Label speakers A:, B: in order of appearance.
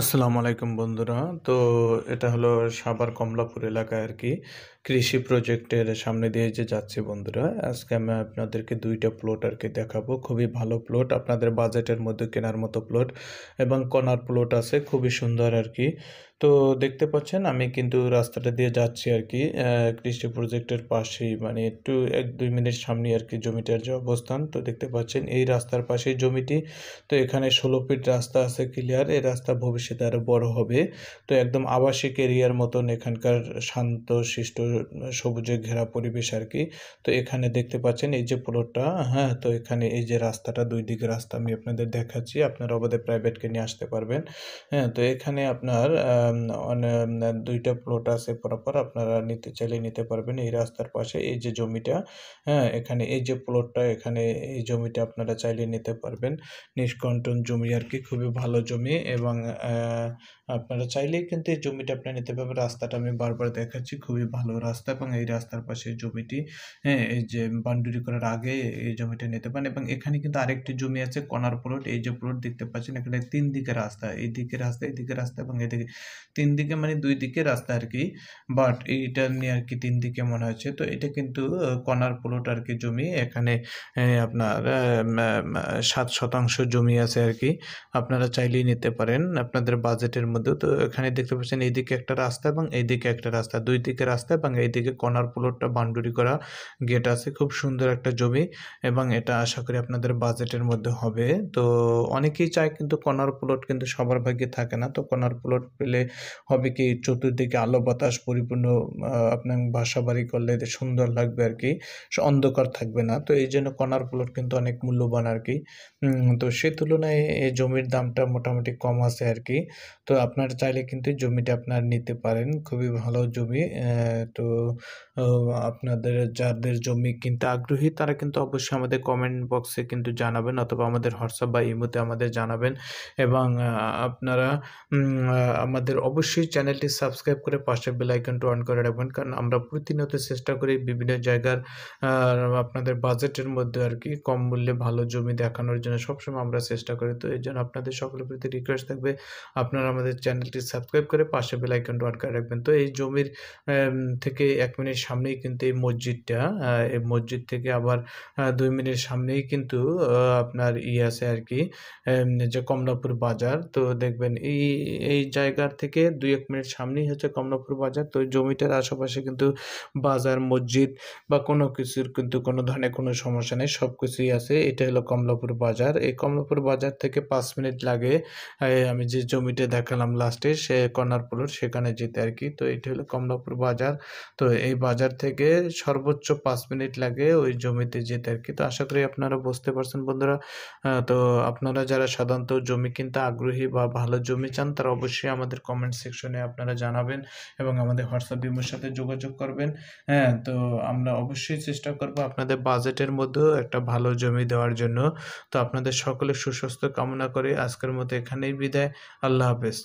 A: আসসালামু আলাইকুম বন্ধুরা তো এটা হলো সাবার কমলাপুর এলাকায় আর কি কৃষি প্রজেক্টের সামনে দিয়ে যে যাচ্ছে বন্ধুরা আজকে আমি আপনাদেরকে দুইটা প্লট আর কি দেখাবো খুবই ভালো প্লট আপনাদের বাজেটের মধ্যে কেনার মতো প্লট এবং কনার প্লট আছে খুবই সুন্দর আর কি তো দেখতে পাচ্ছেন আমি কিন্তু রাস্তাটা দিয়ে যাচ্ছি আর কি কৃষি প্রজেক্টের পাশেই মানে একটু এক দুই মিনিট সামনে আর কি জমিটার যে অবস্থান তো দেখতে পাচ্ছেন এই রাস্তার পাশেই জমিটি তো এখানে ষোলো ফিট রাস্তা আছে ক্লিয়ার এই রাস্তা ভবিষ্যতে আরও বড় হবে তো একদম আবাসিক এরিয়ার মতন এখানকার শান্ত শিষ্ট সবুজে ঘেরা পরিবেশ আর কি তো এখানে দেখতে পাচ্ছেন এই যে প্লটটা হ্যাঁ তো এখানে এই যে রাস্তাটা দুই দিকে রাস্তা আমি আপনাদের দেখাচ্ছি আপনারা আমাদের প্রাইভেটকে নিয়ে আসতে পারবেন হ্যাঁ তো এখানে আপনার দুইটা প্লট আছে পরপর আপনারা নিতে চাইলে নিতে পারবেন এই রাস্তার পাশে এই যে জমিটা হ্যাঁ এখানে এই যে প্লটটা এখানে এই জমিটা আপনারা চাইলে নিতে পারবেন নিষ্কণ্টন জমি আর কি খুবই ভালো জমি এবং আপনারা চাইলেই কিন্তু এই জমিটা আপনারা নিতে পারবেন রাস্তাটা আমি বারবার দেখাচ্ছি খুবই ভালো রাস্তা এবং এই রাস্তার পাশে জমিটি হ্যাঁ এই যে বাউন্ডারি করার আগে এই জমিটা নিতে পারেন এবং এখানে কিন্তু আরেকটি জমি আছে কনার প্লট এই যে প্লট দেখতে পাচ্ছেন এখানে তিন দিকে রাস্তা এই দিকে রাস্তা এই দিকে রাস্তা এবং এদিকে তিন দিকে মানে দুই দিকে রাস্তা আর কি বাট এইটা নিয়ে আর কি তিন দিকে মনে হয়েছে তো এটা কিন্তু কনার প্লট আর কি জমি এখানে আপনার সাত শতাংশ জমি আছে আর কি আপনারা চাইলেই নিতে পারেন আপনাদের বাজেটের মধ্যে তো এখানে দেখতে পাচ্ছেন এইদিকে একটা রাস্তা এবং এইদিকে একটা রাস্তা দুই দিকে রাস্তা এবং এইদিকে কনার প্লটটা বাউন্ডারি করা গেট আছে খুব সুন্দর একটা জমি এবং এটা আশা করি আপনাদের বাজেটের মধ্যে হবে তো অনেকেই চায় কিন্তু কনার প্লট কিন্তু সবার ভাগ্যে থাকে না তো কনার প্লট পেলে হবে কি চতুর্দিকে আলো বাতাস পরিপূর্ণ আপনার বাসা বাড়ি করলে সুন্দর লাগবে আর কি অন্ধকার থাকবে না তো এই জন্য কণার প্লট কিন্তু অনেক মূল্যবান আর কি তো সে তুলনায় এই জমির দামটা মোটামুটি কম আছে আর কি তো আপনার চাইলে কিন্তু জমিটা আপনার নিতে পারেন খুবই ভালো জমি তো আপনাদের যাদের জমি কিনতে আগ্রহী তারা কিন্তু অবশ্যই আমাদের কমেন্ট বক্সে কিন্তু জানাবেন অথবা আমাদের হোয়াটসঅ্যাপ বা ইমোতে আমাদের জানাবেন এবং আপনারা আমাদের আমাদের অবশ্যই চ্যানেলটি সাবস্ক্রাইব করে পাশে আইকনটি অন করে রাখবেন কারণ আমরা প্রতিনিয়ত চেষ্টা করি বিভিন্ন জায়গার আপনাদের বাজেটের মধ্যে আর কি কম মূল্যে ভালো জমি দেখানোর জন্য সবসময় আমরা চেষ্টা করি তো এই জন্য আপনাদের সকলের প্রতি রিকোয়েস্ট থাকবে আপনারা আমাদের চ্যানেলটি সাবস্ক্রাইব করে পাশে আইকনটি অন করে রাখবেন তো এই জমির থেকে এক মিনিট সামনেই কিন্তু এই মসজিদটা এই মসজিদ থেকে আবার দুই মিনিট সামনেই কিন্তু আপনার ই আছে আর কি যে কমলাপুর বাজার তো দেখবেন এই এই জায়গার থেকে দুই এক মিনিট সামনেই হচ্ছে কমলাপুর বাজার তো জমিটার আশেপাশে কিন্তু বাজার মসজিদ বা কোনো কিছুর কিন্তু কোনো ধরনের কোনো সমস্যা নেই সব কিছুই আছে এটা হলো কমলাপুর বাজার এই কমলাপুর বাজার থেকে পাঁচ মিনিট লাগে আমি যে জমিটা দেখালাম লাস্টে সে কর্নার সেখানে যেতে আর কি তো এটা হলো কমলাপুর বাজার তো এই বাজার থেকে সর্বোচ্চ পাঁচ মিনিট লাগে ওই জমিতে যেতে আর কি তো আশা করি আপনারা বুঝতে পারছেন বন্ধুরা তো আপনারা যারা সাধারণত জমি কিনতে আগ্রহী বা ভালো জমি চান তারা অবশ্যই আমাদের কমেন্ট সেকশনে আপনারা জানাবেন এবং আমাদের হোয়াটসঅ্যাপ বিমোর সাথে যোগাযোগ করবেন হ্যাঁ তো আমরা অবশ্যই চেষ্টা করব আপনাদের বাজেটের মধ্যেও একটা ভালো জমি দেওয়ার জন্য তো আপনাদের সকলে সুস্বাস্থ্য কামনা করে আজকের মতো এখানেই বিদায় আল্লাহ হাফেজ